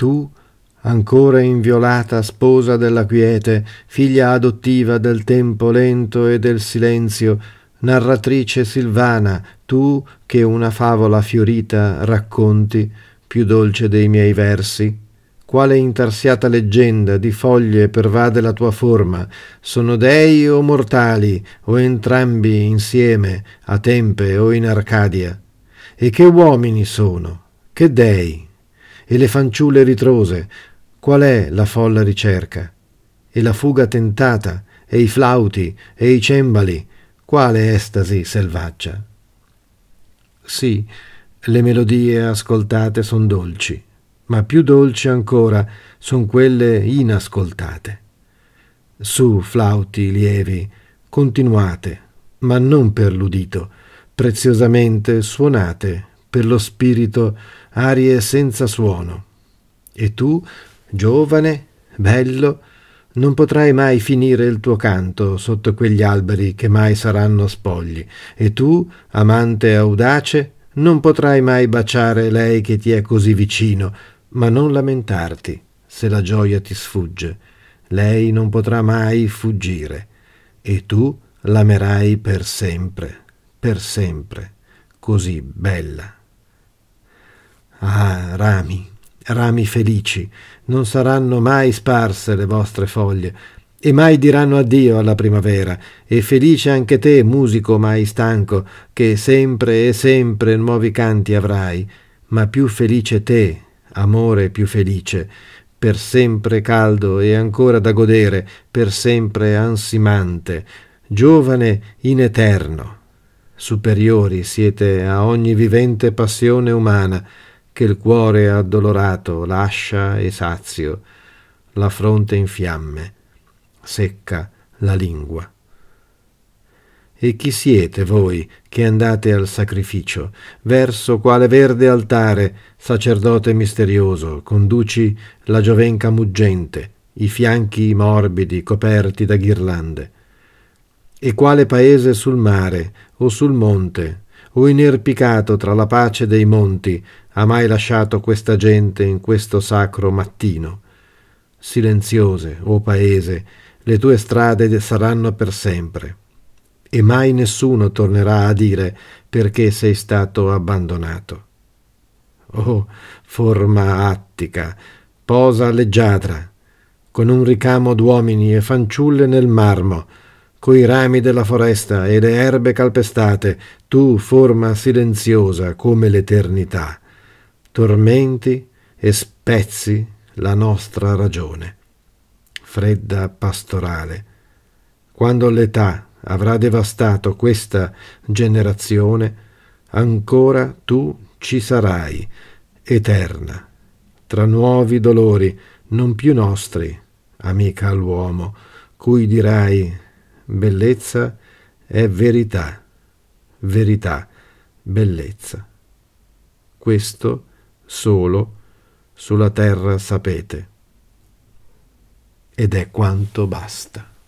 tu, ancora inviolata sposa della quiete, figlia adottiva del tempo lento e del silenzio, narratrice silvana, tu che una favola fiorita racconti, più dolce dei miei versi. Quale intarsiata leggenda di foglie pervade la tua forma, sono dei o mortali, o entrambi insieme, a Tempe o in Arcadia? E che uomini sono, che dei? e le fanciulle ritrose, qual è la folla ricerca? E la fuga tentata, e i flauti, e i cembali, quale estasi selvaggia? Sì, le melodie ascoltate son dolci, ma più dolci ancora son quelle inascoltate. Su flauti lievi, continuate, ma non per l'udito, preziosamente suonate per lo spirito arie senza suono. E tu, giovane, bello, non potrai mai finire il tuo canto sotto quegli alberi che mai saranno spogli, e tu, amante audace, non potrai mai baciare lei che ti è così vicino, ma non lamentarti se la gioia ti sfugge. Lei non potrà mai fuggire, e tu l'amerai per sempre, per sempre, così bella rami, rami felici, non saranno mai sparse le vostre foglie, e mai diranno addio alla primavera, e felice anche te, musico mai stanco, che sempre e sempre nuovi canti avrai, ma più felice te, amore più felice, per sempre caldo e ancora da godere, per sempre ansimante, giovane in eterno. Superiori siete a ogni vivente passione umana, che il cuore addolorato lascia e sazio, la fronte in fiamme, secca la lingua. E chi siete voi che andate al sacrificio, verso quale verde altare, sacerdote misterioso, conduci la giovenca muggente, i fianchi morbidi coperti da ghirlande? E quale paese sul mare o sul monte o inerpicato tra la pace dei monti ha mai lasciato questa gente in questo sacro mattino. Silenziose, o oh paese, le tue strade saranno per sempre, e mai nessuno tornerà a dire perché sei stato abbandonato. Oh, forma attica, posa leggiadra, con un ricamo d'uomini e fanciulle nel marmo, coi rami della foresta e le erbe calpestate, tu forma silenziosa come l'eternità, tormenti e spezzi la nostra ragione. Fredda pastorale, quando l'età avrà devastato questa generazione, ancora tu ci sarai, eterna, tra nuovi dolori, non più nostri, amica all'uomo, cui dirai bellezza è verità, verità, bellezza. Questo solo sulla terra sapete. Ed è quanto basta.